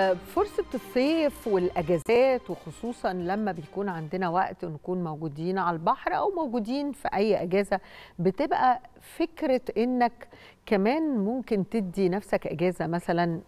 آه، فرصة الصيف والأجازات وخصوصا لما بيكون عندنا وقت نكون موجودين على البحر أو موجودين في أي أجازة بتبقى فكرة إنك كمان ممكن تدي نفسك أجازة مثلا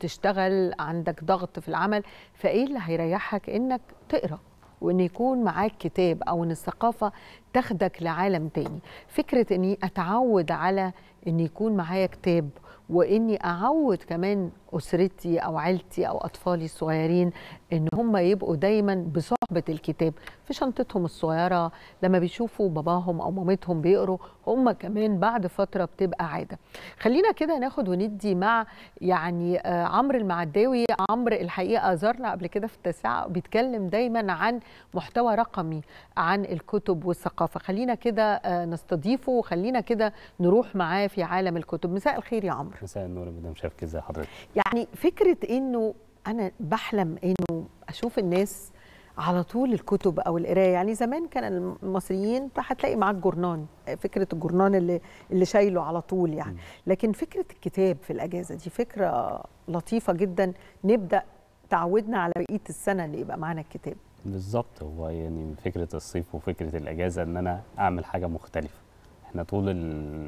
تشتغل عندك ضغط في العمل فإيه اللي هيريحك إنك تقرأ وإن يكون معاك كتاب أو إن الثقافة تاخدك لعالم تاني فكرة إني أتعود على إن يكون معايا كتاب وإني أعود كمان اسرتي او عيلتي او اطفالي الصغيرين ان هم يبقوا دايما بصحبه الكتاب في شنطتهم الصغيره لما بيشوفوا باباهم او مامتهم بيقروا هم كمان بعد فتره بتبقى عاده خلينا كده ناخد وندي مع يعني آه، عمرو المعداوي عمرو الحقيقه زارنا قبل كده في التاسعه بيتكلم دايما عن محتوى رقمي عن الكتب والثقافه خلينا كده آه، نستضيفه وخلينا كده نروح معاه في عالم الكتب مساء الخير يا عمرو مساء النور مدام شاف ازي حضرتك يعني فكره انه انا بحلم انه اشوف الناس على طول الكتب او القرايه يعني زمان كان المصريين هتلاقي معاك جورنان فكره الجورنان اللي اللي شايله على طول يعني لكن فكره الكتاب في الاجازه دي فكره لطيفه جدا نبدا تعودنا على بقيه السنه اللي يبقى معانا الكتاب بالظبط هو يعني فكره الصيف وفكره الاجازه ان انا اعمل حاجه مختلفه احنا طول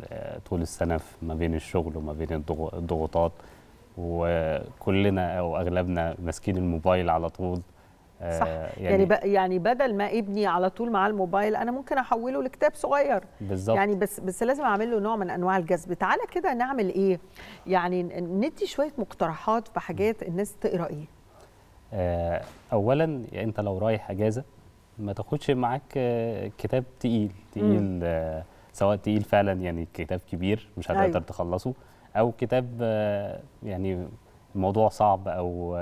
آه، طول السنه ما بين الشغل وما بين الضغوطات وكلنا او اغلبنا ماسكين الموبايل على طول آه، صح يعني يعني, يعني, يعني, بدل ما ابني على طول مع الموبايل انا ممكن احوله لكتاب صغير بالظبط يعني بس بس لازم اعمل له نوع من انواع الجذب تعالى كده نعمل ايه يعني ندي شويه مقترحات في حاجات الناس تقرا ايه آه، اولا يعني انت لو رايح اجازه ما تاخدش معاك آه، كتاب تقيل تقيل سواء تقيل فعلا يعني كتاب كبير مش هتقدر أيوه. تخلصه او كتاب يعني الموضوع صعب او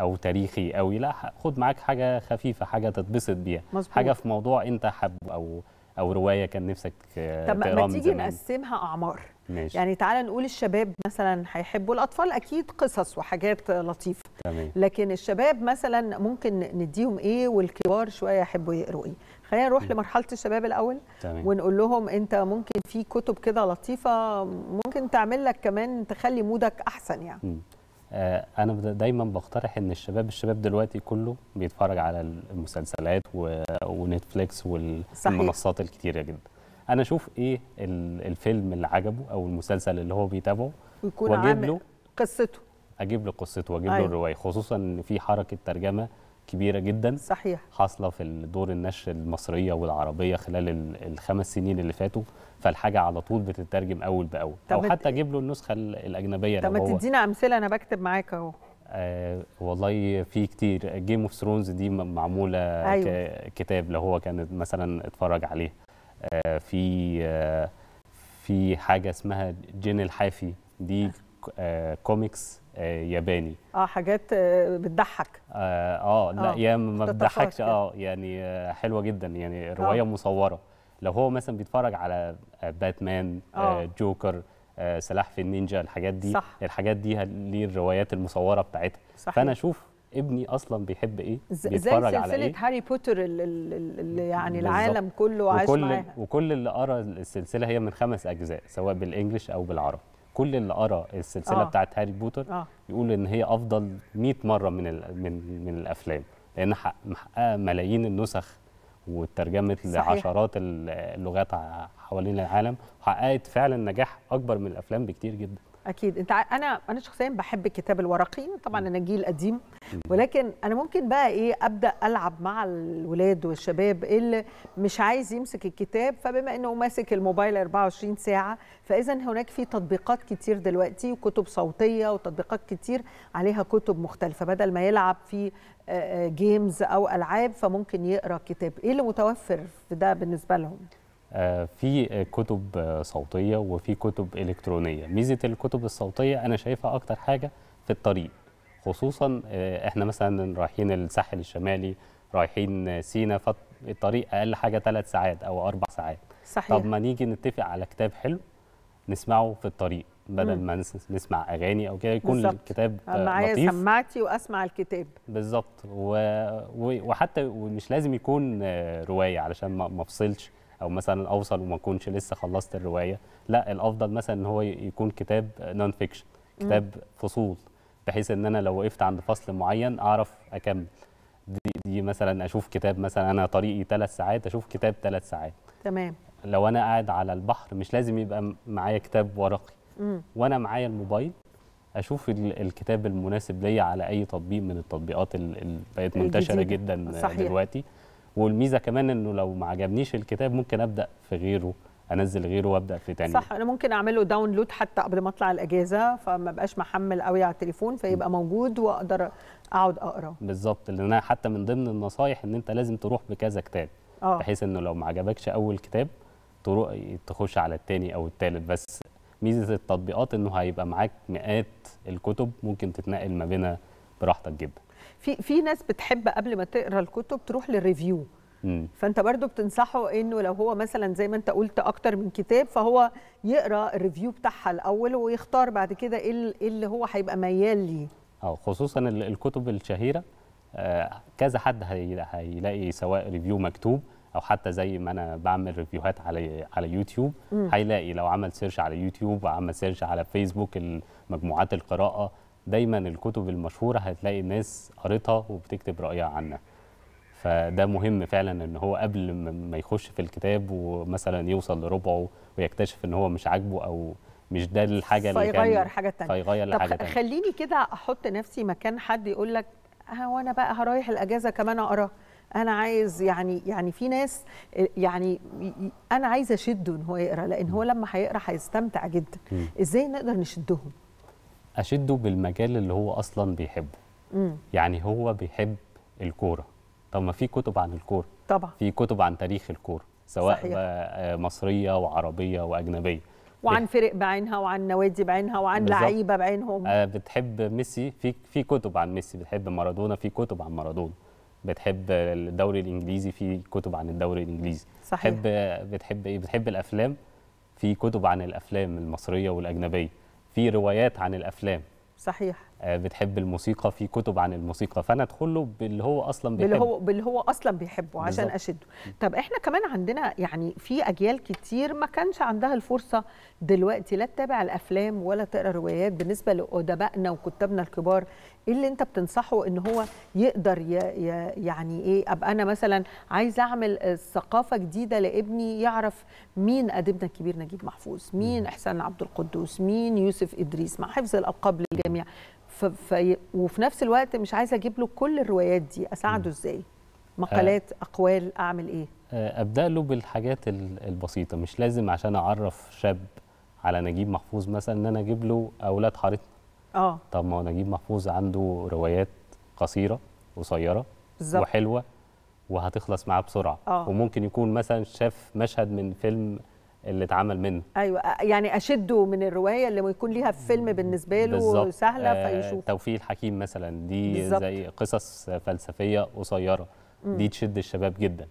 او تاريخي او لا خد معاك حاجه خفيفه حاجه تتبسط بيها مزبوط. حاجه في موضوع انت حابه او او روايه كان نفسك طب ما تيجي نقسمها اعمار ماشي. يعني تعالى نقول الشباب مثلا هيحبوا الاطفال اكيد قصص وحاجات لطيفه تمام. لكن الشباب مثلا ممكن نديهم ايه والكبار شويه يحبوا يقروا ايه خلينا نروح لمرحله الشباب الاول تمام. ونقول لهم انت ممكن في كتب كده لطيفه ممكن تعمل لك كمان تخلي مودك احسن يعني م. آه، انا دايما بقترح ان الشباب الشباب دلوقتي كله بيتفرج على المسلسلات ونتفليكس والمنصات الكتيره جدا انا اشوف ايه الفيلم اللي عجبه او المسلسل اللي هو بيتابعه ويكون واجيب له قصته اجيب له قصته واجيب أيوة. له الروايه خصوصا ان في حركه ترجمه كبيره جدا صحيح حاصله في دور النشر المصريه والعربيه خلال الخمس سنين اللي فاتوا فالحاجه على طول بتترجم اول باول او حتى اجيب له النسخه الاجنبيه طب ما تدينا امثله انا بكتب معاك اهو آه والله في كتير جيم اوف ثرونز دي معموله أيوة. كتاب لو هو كان مثلا اتفرج عليه آه، في آه، في حاجه اسمها جين الحافي دي آه. كوميكس ياباني اه حاجات بتضحك اه, آه لا آه يا ما بتضحكش اه يعني حلوه جدا يعني روايه آه. مصوره لو هو مثلا بيتفرج على باتمان آه. جوكر آه سلاحف النينجا الحاجات دي صح. الحاجات دي ليه الروايات المصوره بتاعتها صحيح. فانا اشوف ابني اصلا بيحب ايه بيتفرج على ايه زي سلسله هاري بوتر اللي يعني العالم كله عايش وكل معاها وكل اللي قرا السلسله هي من خمس اجزاء سواء بالانجلش او بالعربي كل اللي قرا السلسله آه. بتاعت هاري بوتر آه. يقول ان هي افضل 100 مره من من من الافلام لان محققه ملايين النسخ وترجمت لعشرات اللغات حوالين العالم وحققت فعلا نجاح اكبر من الافلام بكتير جدا اكيد انت انا انا شخصيا بحب الكتاب الورقي طبعا انا جيل قديم ولكن انا ممكن بقى ايه ابدا العب مع الولاد والشباب اللي مش عايز يمسك الكتاب فبما انه ماسك الموبايل 24 ساعه فاذا هناك في تطبيقات كتير دلوقتي وكتب صوتيه وتطبيقات كتير عليها كتب مختلفه بدل ما يلعب في جيمز او العاب فممكن يقرا كتاب ايه اللي متوفر في ده بالنسبه لهم آه، في كتب صوتيه وفي كتب الكترونيه ميزه الكتب الصوتيه انا شايفها اكتر حاجه في الطريق خصوصا آه، احنا مثلا رايحين الساحل الشمالي رايحين سينا فالطريق اقل حاجه ثلاث ساعات او اربع ساعات صحيح. طب ما نيجي نتفق على كتاب حلو نسمعه في الطريق بدل ما نسمع اغاني او كده يكون بالزبط. الكتاب معايا سماعتي واسمع الكتاب بالظبط و... و... وحتى ومش لازم يكون آه، روايه علشان ما افصلش او مثلا اوصل وما اكونش لسه خلصت الروايه لا الافضل مثلا ان هو يكون كتاب نون فيكشن كتاب فصول بحيث ان انا لو وقفت عند فصل معين اعرف اكمل دي, دي مثلا اشوف كتاب مثلا انا طريقي ثلاث ساعات اشوف كتاب ثلاث ساعات تمام لو انا قاعد على البحر مش لازم يبقى معايا كتاب ورقي مم. وانا معايا الموبايل اشوف الكتاب المناسب ليا على اي تطبيق من التطبيقات اللي بقت منتشره جدا صحيح. دلوقتي والميزه كمان انه لو ما عجبنيش الكتاب ممكن ابدا في غيره انزل غيره وابدا في تاني صح انا ممكن اعمله داونلود حتى قبل ما اطلع الاجازه فما بقاش محمل قوي على التليفون فيبقى موجود واقدر اقعد اقرا بالظبط لان انا حتى من ضمن النصايح ان انت لازم تروح بكذا كتاب أوه. بحيث انه لو ما عجبكش اول كتاب تروح تخش على التاني او التالت بس ميزه التطبيقات انه هيبقى معاك مئات الكتب ممكن تتنقل ما بينها براحتك جدا في في ناس بتحب قبل ما تقرا الكتب تروح للريفيو فانت برضو بتنصحه انه لو هو مثلا زي ما انت قلت اكتر من كتاب فهو يقرا الريفيو بتاعها الاول ويختار بعد كده ايه, إيه اللي هو هيبقى ميال ليه اه خصوصا الكتب الشهيره آه، كذا حد هيلاقي سواء ريفيو مكتوب او حتى زي ما انا بعمل ريفيوهات على على يوتيوب هيلاقي لو عمل سيرش على يوتيوب وعمل سيرش على فيسبوك مجموعات القراءه دايما الكتب المشهوره هتلاقي ناس قريتها وبتكتب رايها عنها فده مهم فعلا ان هو قبل ما يخش في الكتاب ومثلا يوصل لربعه ويكتشف ان هو مش عاجبه او مش ده الحاجه اللي كان فيغير حاجه ثانيه فيغير لحاجه ثانيه طب خليني كده احط نفسي مكان حد يقول لك هو آه، انا بقى هرايح الاجازه كمان اقرا انا عايز يعني يعني في ناس يعني انا عايزه اشده ان هو يقرا لان هو لما هيقرا هيستمتع جدا ازاي نقدر نشدهم اشده بالمجال اللي هو اصلا بيحبه مم. يعني هو بيحب الكوره طب ما في كتب عن الكوره طبعا في كتب عن تاريخ الكوره سواء صحيح. آه، مصريه وعربيه واجنبيه وعن فرق بعينها وعن نوادي بعينها وعن لعيبه بعينهم آه بتحب ميسي في في كتب عن ميسي بتحب مارادونا في كتب عن مارادونا بتحب الدوري الانجليزي في كتب عن الدوري الانجليزي صحيح بتحب بتحب ايه بتحب الافلام في كتب عن الافلام المصريه والاجنبيه في روايات عن الافلام صحيح آه، بتحب الموسيقى في كتب عن الموسيقى فانا ادخل له باللي هو اصلا بيحبه باللي هو باللي هو اصلا بيحبه عشان بالزبط. اشده طب احنا كمان عندنا يعني في اجيال كتير ما كانش عندها الفرصه دلوقتي لا تتابع الافلام ولا تقرا روايات بالنسبه لادبائنا وكتابنا الكبار ايه اللي انت بتنصحه ان هو يقدر ي... يعني ايه ابقى انا مثلا عايز اعمل ثقافه جديده لابني يعرف مين اديبنا الكبير نجيب محفوظ مين احسان عبد القدوس مين يوسف ادريس مع حفظ الالقاب للجميع ف... ف... وفي نفس الوقت مش عايزه اجيب له كل الروايات دي اساعده ازاي مقالات آه. اقوال اعمل ايه آه ابدا له بالحاجات البسيطه مش لازم عشان اعرف شاب على نجيب محفوظ مثلا ان انا اجيب له اولاد حارتنا اه طب ما هو نجيب محفوظ عنده روايات قصيره قصيره بالزبط. وحلوه وهتخلص معاه بسرعه آه. وممكن يكون مثلا شاف مشهد من فيلم اللي اتعمل منه ايوه يعني اشده من الروايه اللي يكون ليها فيلم بالنسبه له بالزبط. سهله آه، فيشوف توفيق الحكيم مثلا دي بالزبط. زي قصص فلسفيه قصيره دي تشد الشباب جدا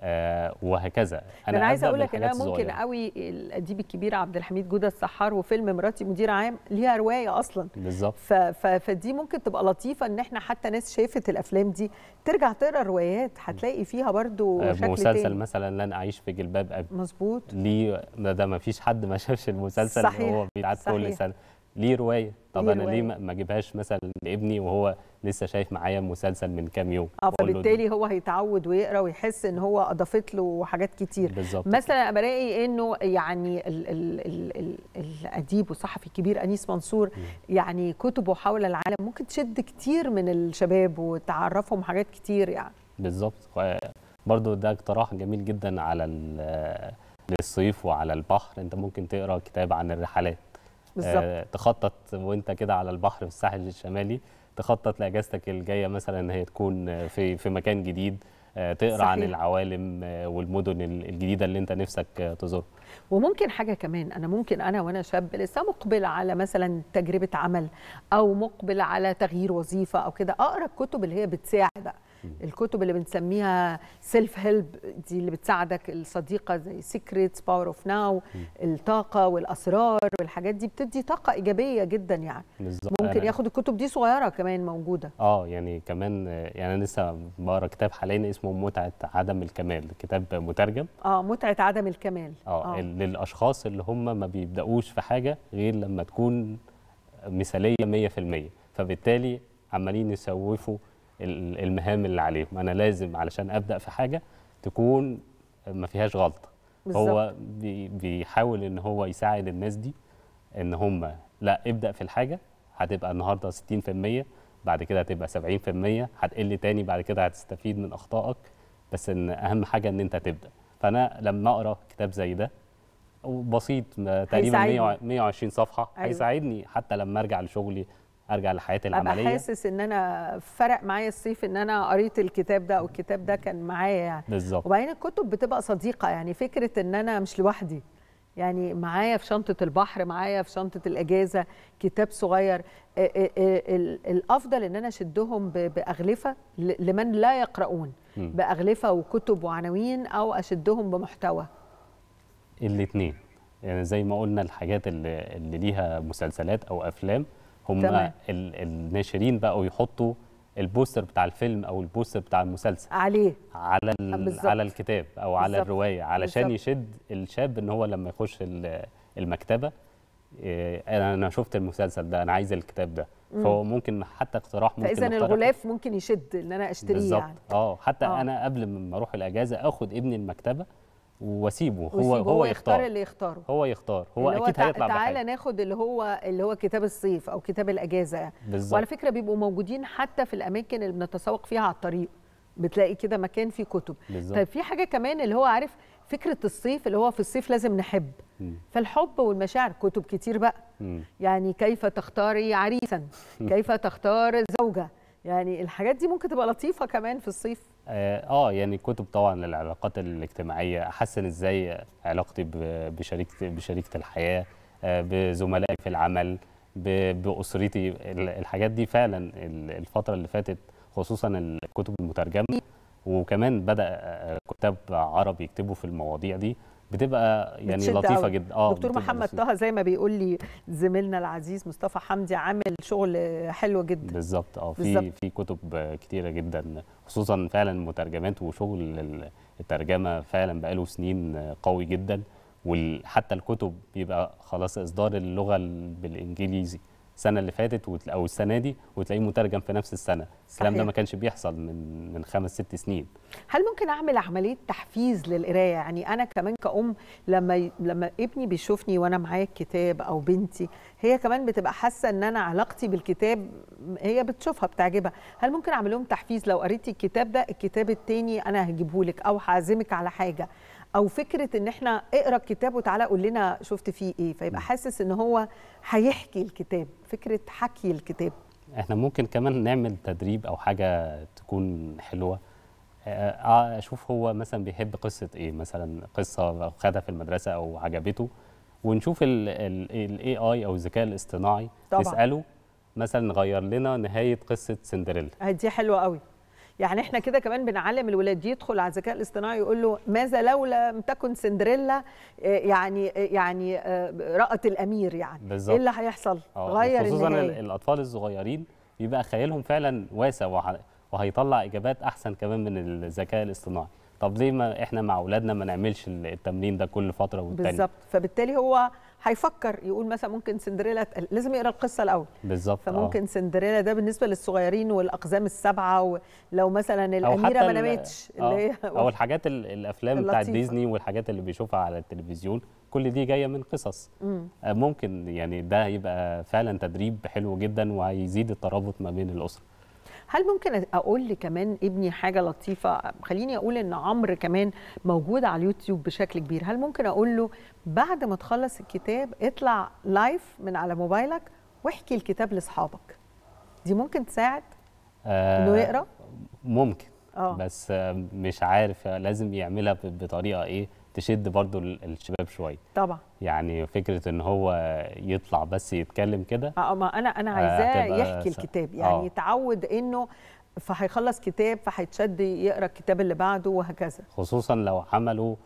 آه، وهكذا انا, أنا عايزه اقول لك ان ممكن قوي الاديب الكبير عبد الحميد جوده السحار وفيلم مراتي مدير عام ليها روايه اصلا بالظبط فدي ممكن تبقى لطيفه ان احنا حتى ناس شافت الافلام دي ترجع تقرا الروايات هتلاقي فيها برضو آه شكل مسلسل تاني. مثلا لن اعيش في جلباب ابي مظبوط ليه ده ما فيش حد ما شافش المسلسل صحيح. هو بيتعاد كل سنه ليه روايه طب انا ليه ما اجيبهاش مثلا لابني وهو لسه شايف معايا مسلسل من كام يوم اه فبالتالي هو هيتعود ويقرا ويحس ان هو اضافت له حاجات كتير بالظبط مثلا بلاقي انه يعني ال ال ال ال الاديب والصحفي الكبير انيس منصور يعني كتبه حول العالم ممكن تشد كتير من الشباب وتعرفهم حاجات كتير يعني بالظبط آه، برضه ده اقتراح جميل جدا على آه، للصيف وعلى البحر انت ممكن تقرا كتاب عن الرحلات بالظبط آه، تخطط وانت كده على البحر في الساحل الشمالي تخطط لاجازتك الجايه مثلا ان هي تكون في في مكان جديد آه، تقرا صحيح. عن العوالم آه، والمدن الجديده اللي انت نفسك تزورها وممكن حاجه كمان انا ممكن انا وانا شاب لسه مقبل على مثلا تجربه عمل او مقبل على تغيير وظيفه او كده اقرا الكتب اللي هي بتساعد بقى الكتب اللي بنسميها سيلف هيلب دي اللي بتساعدك الصديقه زي سيكريتس باور اوف ناو الطاقه والاسرار والحاجات دي بتدي طاقه ايجابيه جدا يعني بالزبط. ممكن ياخد الكتب دي صغيره كمان موجوده اه يعني كمان يعني انا لسه بقرا كتاب حاليا اسمه متعه عدم الكمال كتاب مترجم اه متعه عدم الكمال اه, آه. للاشخاص اللي هم ما بيبداوش في حاجه غير لما تكون مثاليه 100% فبالتالي عمالين يسوفوا المهام اللي عليهم انا لازم علشان ابدا في حاجه تكون ما فيهاش غلطه بالزبط. هو بيحاول ان هو يساعد الناس دي ان هم لا ابدا في الحاجه هتبقى النهارده 60% بعد كده هتبقى 70% هتقل تاني بعد كده هتستفيد من اخطائك بس ان اهم حاجه ان انت تبدا فانا لما اقرا كتاب زي ده بسيط تقريبا 120 صفحه أيوه. هيساعدني حتى لما ارجع لشغلي ارجع لحياتي العمليه انا حاسس ان انا فرق معايا الصيف ان انا قريت الكتاب ده او الكتاب ده كان معايا يعني بالظبط وبعدين الكتب بتبقى صديقه يعني فكره ان انا مش لوحدي يعني معايا في شنطه البحر معايا في شنطه الاجازه كتاب صغير آه، آه، آه، الافضل ان انا اشدهم باغلفه لمن لا يقرؤون باغلفه وكتب وعناوين او اشدهم بمحتوى الاثنين يعني زي ما قلنا الحاجات اللي, اللي ليها مسلسلات او افلام هم الناشرين بقوا يحطوا البوستر بتاع الفيلم او البوستر بتاع المسلسل عليه على آه، على الكتاب او بالزبط. على الروايه علشان بالزبط. يشد الشاب ان هو لما يخش المكتبه إيه انا شفت المسلسل ده انا عايز الكتاب ده مم. فهو ممكن حتى اقتراح ممكن فاذا الغلاف ممكن يشد ان انا اشتريه يعني اه حتى أوه. انا قبل ما اروح الاجازه اخد ابني المكتبه واسيبه هو هو, هو يختار, اللي يختاره هو يختار هو اكيد هيطلع هيطلع تعالى ناخد اللي هو اللي هو كتاب الصيف او كتاب الاجازه يعني. بالزبط. وعلى فكره بيبقوا موجودين حتى في الاماكن اللي بنتسوق فيها على الطريق بتلاقي كده مكان فيه كتب بالزبط. طيب في حاجه كمان اللي هو عارف فكره الصيف اللي هو في الصيف لازم نحب م. فالحب والمشاعر كتب كتير بقى م. يعني كيف تختاري عريسا كيف تختار زوجه يعني الحاجات دي ممكن تبقى لطيفه كمان في الصيف آه،, اه يعني كتب طبعا للعلاقات الاجتماعيه احسن ازاي علاقتي بشريكتي بشريكه الحياه آه، بزملائي في العمل باسرتي الحاجات دي فعلا الفتره اللي فاتت خصوصا الكتب المترجمه وكمان بدا آه، كتاب عربي يكتبوا في المواضيع دي بتبقى يعني لطيفه جدا اه دكتور محمد طه زي ما بيقول لي زميلنا العزيز مصطفى حمدي عامل شغل حلو جدا بالظبط اه في في كتب كتيره جدا خصوصا فعلا مترجمات وشغل الترجمه فعلا بقاله سنين قوي جدا وحتى الكتب بيبقى خلاص اصدار اللغه بالانجليزي السنه اللي فاتت او السنه دي وتلاقيه مترجم في نفس السنه الكلام ده ما كانش بيحصل من من خمس ست سنين هل ممكن اعمل عمليه تحفيز للقرايه يعني انا كمان كأم لما لما ابني بيشوفني وانا معايا الكتاب او بنتي هي كمان بتبقى حاسه ان انا علاقتي بالكتاب هي بتشوفها بتعجبها هل ممكن اعمل لهم تحفيز لو قريتي الكتاب ده الكتاب التاني انا هجيبه لك او هعزمك على حاجه او فكره ان احنا اقرا الكتاب وتعالى قول لنا شفت فيه ايه فيبقى حاسس ان هو هيحكي الكتاب فكره حكي الكتاب احنا ممكن كمان نعمل تدريب او حاجه تكون حلوه آه، آه، اشوف هو مثلا بيحب قصه ايه مثلا قصه خدها في المدرسه او عجبته ونشوف الاي اي او الذكاء الاصطناعي طبعا. نساله مثلا غير لنا نهايه قصه سندريلا آه، دي حلوه قوي يعني احنا كده كمان بنعلم الولاد يدخل على الذكاء الاصطناعي يقول له ماذا لو لم تكن سندريلا آه، يعني آه، يعني آه، رأت الامير يعني بالزبط. ايه اللي هيحصل؟ غير خصوصا الاطفال الصغيرين بيبقى خيالهم فعلا واسع وهيطلع اجابات احسن كمان من الذكاء الاصطناعي طب ليه ما احنا مع اولادنا ما نعملش التمرين ده كل فتره والتانيه بالظبط فبالتالي هو هيفكر يقول مثلا ممكن سندريلا لازم يقرا القصه الاول بالظبط فممكن آه. سندريلا ده بالنسبه للصغيرين والاقزام السبعه ولو مثلا الاميره ما نامتش آه، اللي هي او الحاجات الافلام بتاعت ديزني والحاجات اللي بيشوفها على التلفزيون كل دي جايه من قصص مم. آه، ممكن يعني ده يبقى فعلا تدريب حلو جدا وهيزيد الترابط ما بين الاسره هل ممكن اقول كمان ابني حاجه لطيفه خليني اقول ان عمرو كمان موجود على اليوتيوب بشكل كبير هل ممكن اقول له بعد ما تخلص الكتاب اطلع لايف من على موبايلك واحكي الكتاب لاصحابك دي ممكن تساعد آه انه يقرا ممكن أوه. بس مش عارف لازم يعملها بطريقه ايه تشد برضو الشباب شويه طبعا يعني فكره ان هو يطلع بس يتكلم كده اه, آه، ما انا انا آه، عايزاه يحكي س... الكتاب آه. يعني يتعود انه فهيخلص كتاب فهيتشد يقرا الكتاب اللي بعده وهكذا خصوصا لو عملوا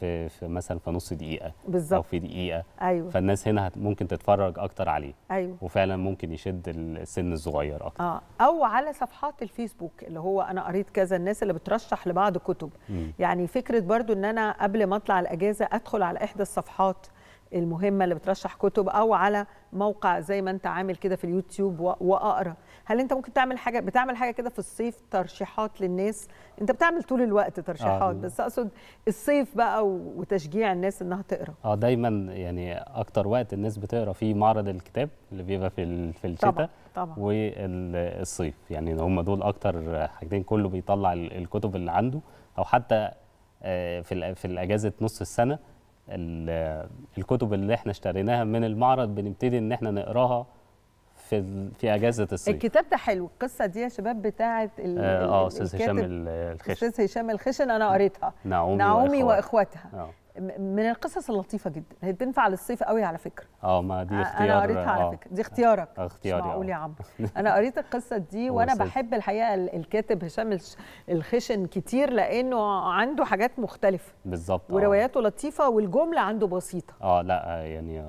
في, في مثلا في نص دقيقه بالظبط او في دقيقه ايوه فالناس هنا ممكن تتفرج اكتر عليه ايوه وفعلا ممكن يشد السن الصغير اكتر اه او على صفحات الفيسبوك اللي هو انا قريت كذا الناس اللي بترشح لبعض كتب م. يعني فكره برضو ان انا قبل ما اطلع الاجازه ادخل على احدى الصفحات المهمه اللي بترشح كتب او على موقع زي ما انت عامل كده في اليوتيوب واقرا هل انت ممكن تعمل حاجه بتعمل حاجه كده في الصيف ترشيحات للناس انت بتعمل طول الوقت ترشيحات آه. بس اقصد الصيف بقى وتشجيع الناس انها تقرا اه دايما يعني اكتر وقت الناس بتقرا فيه معرض الكتاب اللي بيبقى في في الشتاء طبعا طبعا والصيف يعني هم دول اكتر حاجتين كله بيطلع الكتب اللي عنده او حتى آه، في في الاجازه نص السنه الكتب اللي احنا اشتريناها من المعرض بنبتدي ان احنا نقراها في في اجازه الصيف الكتاب ده حلو القصه دي يا شباب بتاعه آه،, اه استاذ هشام الخشن استاذ هشام الخشن انا قريتها نعومي, نعومي واخواتها, وإخواتها. آه. من القصص اللطيفه جدا هي بتنفع للصيف قوي على فكره اه ما دي اختيار انا قريتها على اه. فكره دي اختيارك آه، اختياري مش معقول يا اه. عمرو انا قريت القصه دي وانا بحب الحقيقه الكاتب هشام الخشن كتير لانه عنده حاجات مختلفه بالظبط ورواياته لطيفه والجمله عنده بسيطه اه لا يعني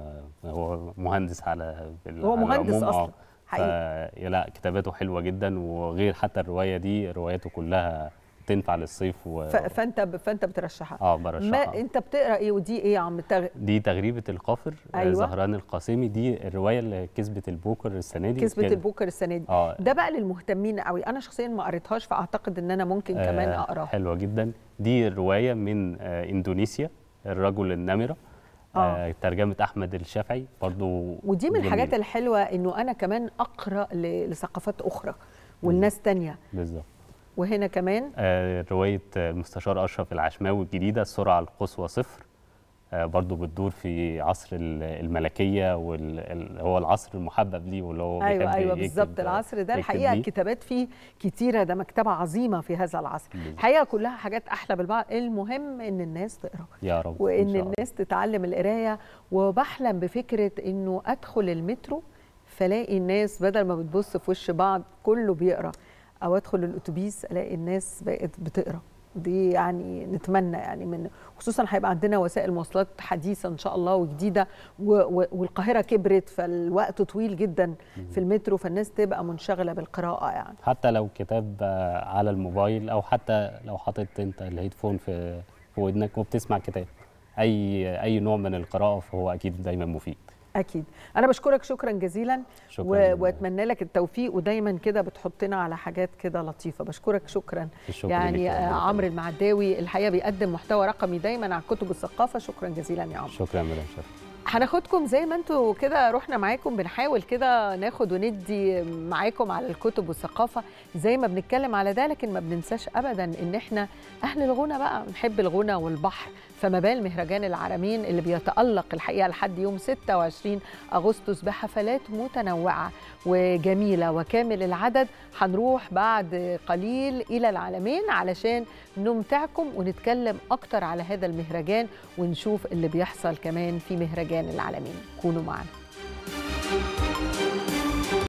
هو مهندس على هو مهندس اصلا حقيقي لا كتاباته حلوه جدا وغير حتى الروايه دي رواياته كلها تنفع للصيف و... فانت ب... فانت بترشحها اه برشحها ما انت بتقرا ايه ودي ايه يا عم تغ... دي تغريبه القافر آه، أيوة. زهران القاسمي دي الروايه اللي كسبت البوكر السنه دي كسبت كان... البوكر السنه دي آه. ده بقى للمهتمين قوي انا شخصيا ما قريتهاش فاعتقد ان انا ممكن آه كمان اقراها حلوه جدا دي روايه من آه اندونيسيا الرجل النمره آه. آه. ترجمه احمد الشافعي برضو ودي من الحاجات الحلوه انه انا كمان اقرا لثقافات اخرى والناس تانية بالظبط وهنا كمان آه، روايه المستشار اشرف العشماوي الجديده السرعه القصوى صفر آه، برضو بتدور في عصر الملكيه واللي هو العصر المحبب ليه واللي هو ايوه ايوه بالظبط العصر ده الحقيقه الكتابات فيه كتيره ده مكتبه عظيمه في هذا العصر الحقيقه كلها حاجات احلى بالبعض المهم ان الناس تقرا يا رب وان الناس تتعلم القرايه وبحلم بفكره انه ادخل المترو فلاقي الناس بدل ما بتبص في وش بعض كله بيقرا او ادخل الاتوبيس الاقي الناس بقت بتقرا دي يعني نتمنى يعني من خصوصا هيبقى عندنا وسائل مواصلات حديثه ان شاء الله وجديده والقاهره كبرت فالوقت طويل جدا في المترو فالناس تبقى منشغله بالقراءه يعني حتى لو كتاب آه، على الموبايل او حتى لو حاطط انت الهيدفون في في ودنك وبتسمع كتاب اي آه، اي نوع من القراءه فهو اكيد دايما مفيد اكيد انا بشكرك شكرا جزيلا شكرا و... واتمنى لك التوفيق ودايما كده بتحطنا على حاجات كده لطيفه بشكرك شكرا يعني عمرو المعداوي الحقيقه بيقدم محتوى رقمي دايما على كتب الثقافه شكرا جزيلا يا عمرو شكرا مدام هناخدكم زي ما انتوا كده رحنا معاكم بنحاول كده ناخد وندي معاكم على الكتب والثقافه زي ما بنتكلم على ده لكن ما بننساش ابدا ان احنا اهل الغنى بقى بنحب الغنى والبحر فما بال مهرجان العالمين اللي بيتالق الحقيقه لحد يوم 26 اغسطس بحفلات متنوعه وجميله وكامل العدد هنروح بعد قليل الى العالمين علشان نمتعكم ونتكلم اكتر على هذا المهرجان ونشوف اللي بيحصل كمان في مهرجان الميزان العالمية كونوا معنا